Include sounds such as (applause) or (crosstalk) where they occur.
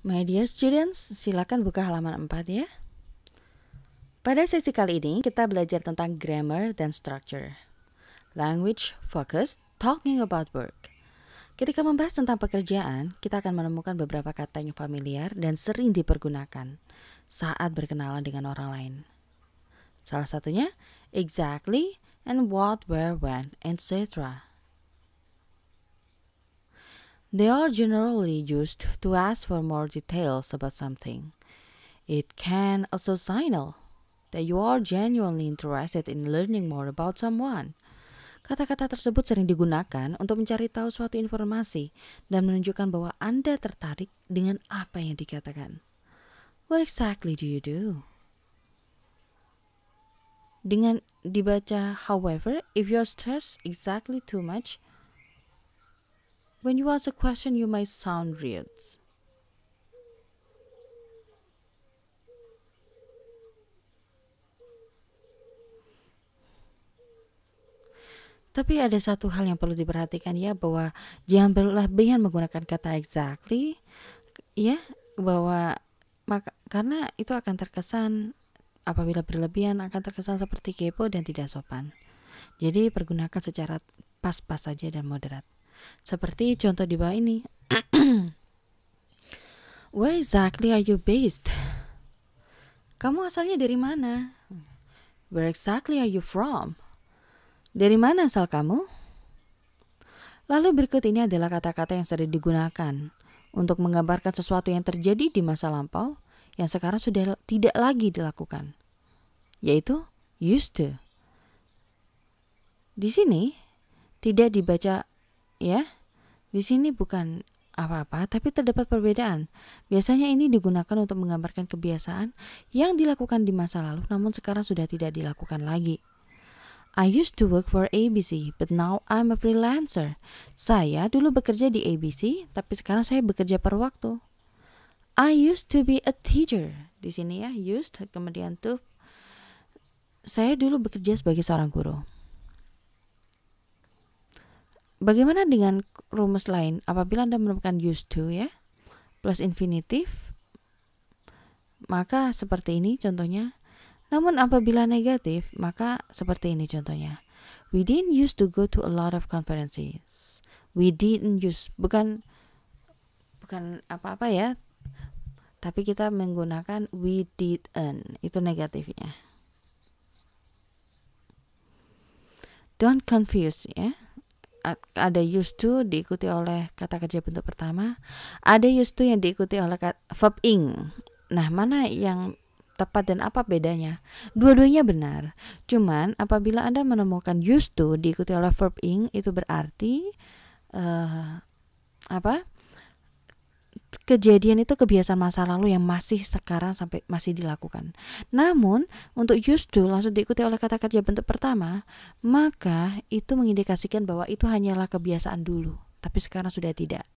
My dear students, silakan buka halaman 4 ya. Pada sesi kali ini kita belajar tentang grammar dan structure. Language focus talking about work. Ketika membahas tentang pekerjaan, kita akan menemukan beberapa kata yang familiar dan sering dipergunakan saat berkenalan dengan orang lain. Salah satunya exactly and what, where, when, etc. They are generally used to ask for more details about something. It can also signal that you are genuinely interested in learning more about someone. Kata-kata tersebut sering digunakan untuk mencari tahu suatu informasi dan menunjukkan bahwa Anda tertarik dengan apa yang dikatakan. What exactly do you do? Dengan dibaca, however, if you're stressed exactly too much, When you ask a question, you might sound weird. Tapi ada satu hal yang perlu diperhatikan ya bahwa jangan berlebihan menggunakan kata exactly ya bahwa maka, karena itu akan terkesan apabila berlebihan akan terkesan seperti kepo dan tidak sopan. Jadi pergunakan secara pas-pas saja dan moderat. Seperti contoh di bawah ini. (clears throat) Where exactly are you based? Kamu asalnya dari mana? Where exactly are you from? Dari mana asal kamu? Lalu berikut ini adalah kata-kata yang sering digunakan untuk menggambarkan sesuatu yang terjadi di masa lampau yang sekarang sudah tidak lagi dilakukan, yaitu used to. Di sini tidak dibaca ya. Di sini bukan apa-apa, tapi terdapat perbedaan. Biasanya ini digunakan untuk menggambarkan kebiasaan yang dilakukan di masa lalu namun sekarang sudah tidak dilakukan lagi. I used to work for ABC, but now I'm a freelancer. Saya dulu bekerja di ABC, tapi sekarang saya bekerja per waktu. I used to be a teacher. Di sini ya, used kemudian to. Saya dulu bekerja sebagai seorang guru. Bagaimana dengan rumus lain? Apabila Anda menemukan used to ya, plus infinitif, maka seperti ini contohnya. Namun apabila negatif, maka seperti ini contohnya. We didn't used to go to a lot of conferences. We didn't use bukan bukan apa-apa ya. Tapi kita menggunakan we didn't. Itu negatifnya. Don't confuse ya ada used to diikuti oleh kata kerja bentuk pertama, ada used to yang diikuti oleh verb ing. Nah, mana yang tepat dan apa bedanya? Dua-duanya benar. Cuman apabila Anda menemukan used to diikuti oleh verb ing itu berarti uh, apa? kejadian itu kebiasaan masa lalu yang masih sekarang sampai masih dilakukan. Namun, untuk Yusdu langsung diikuti oleh kata kerja bentuk pertama, maka itu mengindikasikan bahwa itu hanyalah kebiasaan dulu, tapi sekarang sudah tidak.